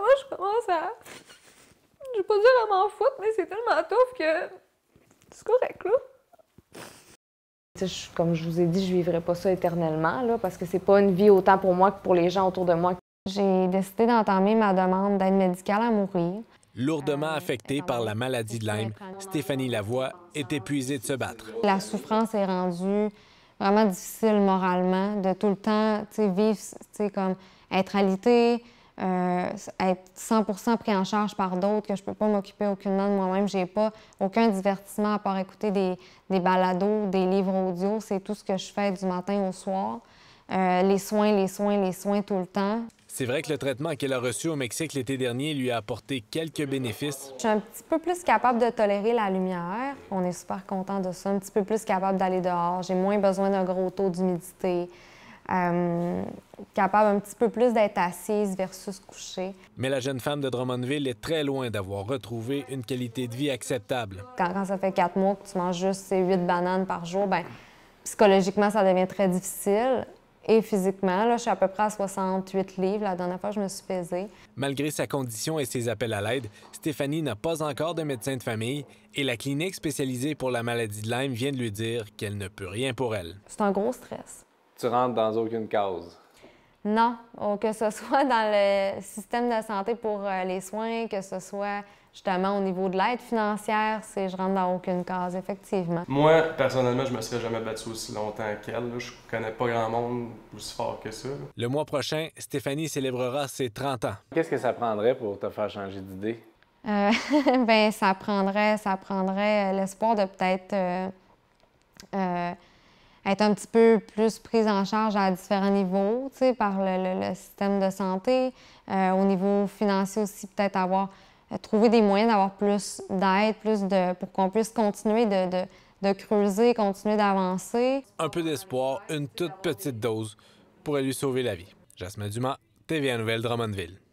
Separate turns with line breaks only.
Moi, je commence à. Je vais pas dire à m'en foutre, mais c'est tellement tough que. C'est correct, là. comme je vous ai dit, je vivrai pas ça éternellement, là, parce que c'est pas une vie autant pour moi que pour les gens autour de moi. J'ai décidé d'entamer ma demande d'aide médicale à mourir.
Lourdement affectée par la maladie de Lyme, Stéphanie Lavoie est épuisée de se battre.
La souffrance est rendue vraiment difficile moralement, de tout le temps t'sais, vivre, t'sais, comme être alité, euh, être 100% pris en charge par d'autres, que je peux pas m'occuper aucunement de moi-même. J'ai pas aucun divertissement à part écouter des, des balados, des livres audio. C'est tout ce que je fais du matin au soir. Euh, les soins, les soins, les soins tout le temps.
C'est vrai que le traitement qu'elle a reçu au Mexique l'été dernier lui a apporté quelques bénéfices. Je
suis un petit peu plus capable de tolérer la lumière. On est super content de ça. Un petit peu plus capable d'aller dehors. J'ai moins besoin d'un gros taux d'humidité. Euh, capable un petit peu plus d'être assise versus couchée.
Mais la jeune femme de Drummondville est très loin d'avoir retrouvé une qualité de vie acceptable.
Quand, ça fait quatre mois que tu manges juste ces huit bananes par jour, ben psychologiquement, ça devient très difficile. Et physiquement, là, je suis à peu près à 68 livres. La dernière fois, je me suis pesée.
Malgré sa condition et ses appels à l'aide, Stéphanie n'a pas encore de médecin de famille et la clinique spécialisée pour la maladie de Lyme vient de lui dire qu'elle ne peut rien pour elle.
C'est un gros stress
tu dans aucune cause.
Non, que ce soit dans le système de santé pour euh, les soins, que ce soit justement au niveau de l'aide financière, c'est je rentre dans aucune case, effectivement.
Moi, personnellement, je me serais jamais battu aussi longtemps qu'elle. Je connais pas grand monde aussi fort que ça. Le mois prochain, Stéphanie célébrera ses 30 ans. Qu'est-ce que ça prendrait pour te faire changer d'idée?
Euh, ben, ça prendrait, ça prendrait euh, l'espoir de peut-être euh, être un petit peu plus prise en charge à différents niveaux, tu sais, par le, système de santé, euh, au niveau financier aussi, peut-être avoir euh, trouvé des moyens d'avoir plus d'aide, plus de pour qu'on puisse continuer de, creuser, continuer d'avancer.
Un peu d'espoir, une toute petite dose pourrait lui sauver la vie. Jasmine Dumas, TVA Nouvelle Drummondville.